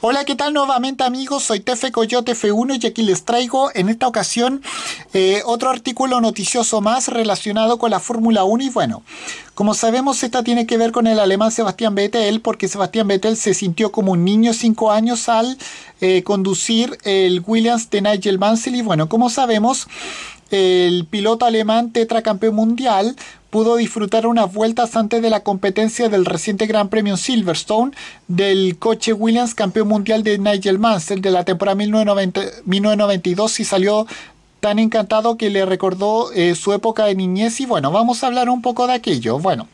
Hola, ¿qué tal nuevamente amigos? Soy Tefe Coyote F1 y aquí les traigo en esta ocasión eh, otro artículo noticioso más relacionado con la Fórmula 1 y bueno, como sabemos esta tiene que ver con el alemán Sebastián Vettel porque Sebastián Vettel se sintió como un niño 5 años al eh, conducir el Williams de Nigel Mansell y bueno, como sabemos el piloto alemán tetracampeón mundial pudo disfrutar unas vueltas antes de la competencia del reciente Gran Premio Silverstone del coche Williams campeón mundial de Nigel Mansell de la temporada 1992 y salió tan encantado que le recordó eh, su época de niñez y bueno, vamos a hablar un poco de aquello. Bueno,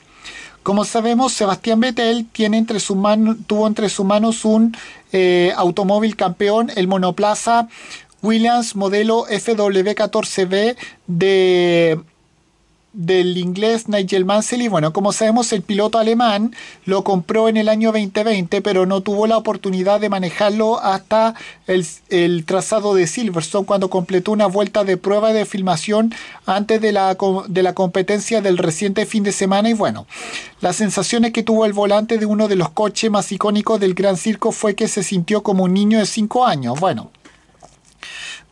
como sabemos, Sebastián Vettel tiene entre tuvo entre sus manos un eh, automóvil campeón, el monoplaza Williams modelo FW14B de del inglés Nigel Mansell y bueno, como sabemos el piloto alemán lo compró en el año 2020 pero no tuvo la oportunidad de manejarlo hasta el, el trazado de Silverstone cuando completó una vuelta de prueba de filmación antes de la, de la competencia del reciente fin de semana y bueno, las sensaciones que tuvo el volante de uno de los coches más icónicos del Gran Circo fue que se sintió como un niño de 5 años, bueno.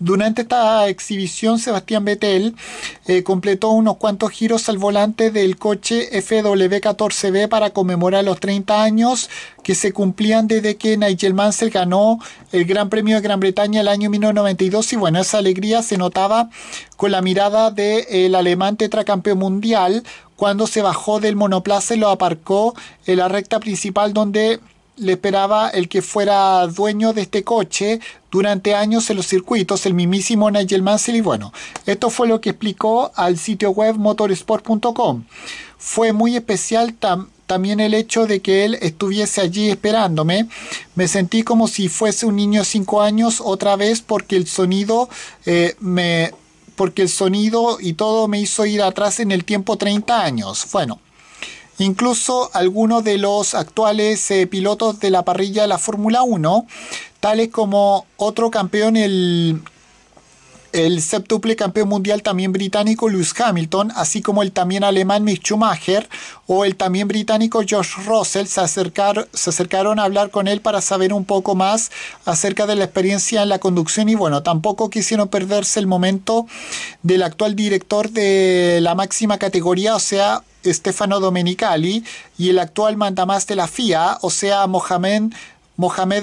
Durante esta exhibición, Sebastián Vettel eh, completó unos cuantos giros al volante del coche FW14B para conmemorar los 30 años que se cumplían desde que Nigel Mansell ganó el Gran Premio de Gran Bretaña el año 1992 y bueno, esa alegría se notaba con la mirada del alemán tetracampeón mundial cuando se bajó del monoplaza y lo aparcó en la recta principal donde le esperaba el que fuera dueño de este coche durante años en los circuitos, el mismísimo Nigel Mansell. Y bueno, esto fue lo que explicó al sitio web motorsport.com. Fue muy especial también el hecho de que él estuviese allí esperándome. Me sentí como si fuese un niño de 5 años otra vez porque el sonido eh, me porque el sonido y todo me hizo ir atrás en el tiempo 30 años. Bueno, Incluso algunos de los actuales eh, pilotos de la parrilla de la Fórmula 1, tales como otro campeón, el el septuple campeón mundial también británico Lewis Hamilton, así como el también alemán Mick Schumacher o el también británico Josh Russell se, se acercaron a hablar con él para saber un poco más acerca de la experiencia en la conducción y bueno, tampoco quisieron perderse el momento del actual director de la máxima categoría, o sea, Stefano Domenicali y el actual mandamás de la FIA, o sea, Mohamed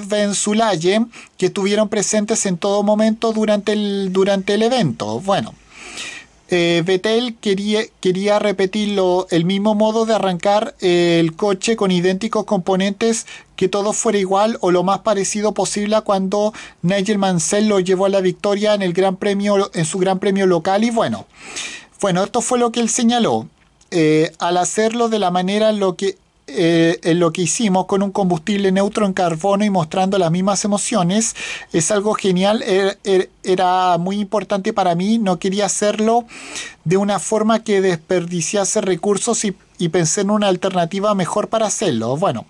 Ben Sulayem, que estuvieron presentes en todo momento durante el, durante el evento. Bueno, eh, Vettel quería, quería repetirlo, el mismo modo de arrancar eh, el coche con idénticos componentes, que todo fuera igual o lo más parecido posible a cuando Nigel Mansell lo llevó a la victoria en, el gran premio, en su gran premio local. Y bueno, bueno, esto fue lo que él señaló. Eh, al hacerlo de la manera lo que eh, lo que hicimos con un combustible neutro en carbono y mostrando las mismas emociones es algo genial, er, er, era, muy importante para mí, no quería hacerlo de una forma que desperdiciase recursos y, pensé en una alternativa mejor para hacerlo. Bueno,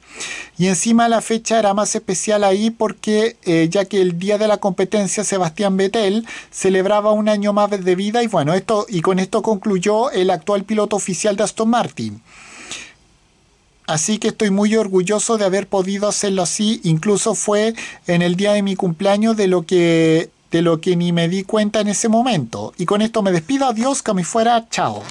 y encima la fecha era más especial ahí porque eh, ya que el día de la competencia Sebastián Vettel celebraba un año más de vida y bueno, esto y con esto concluyó el actual piloto oficial de Aston Martin. Así que estoy muy orgulloso de haber podido hacerlo así. Incluso fue en el día de mi cumpleaños de lo que, de lo que ni me di cuenta en ese momento. Y con esto me despido. Adiós, que me fuera. Chao.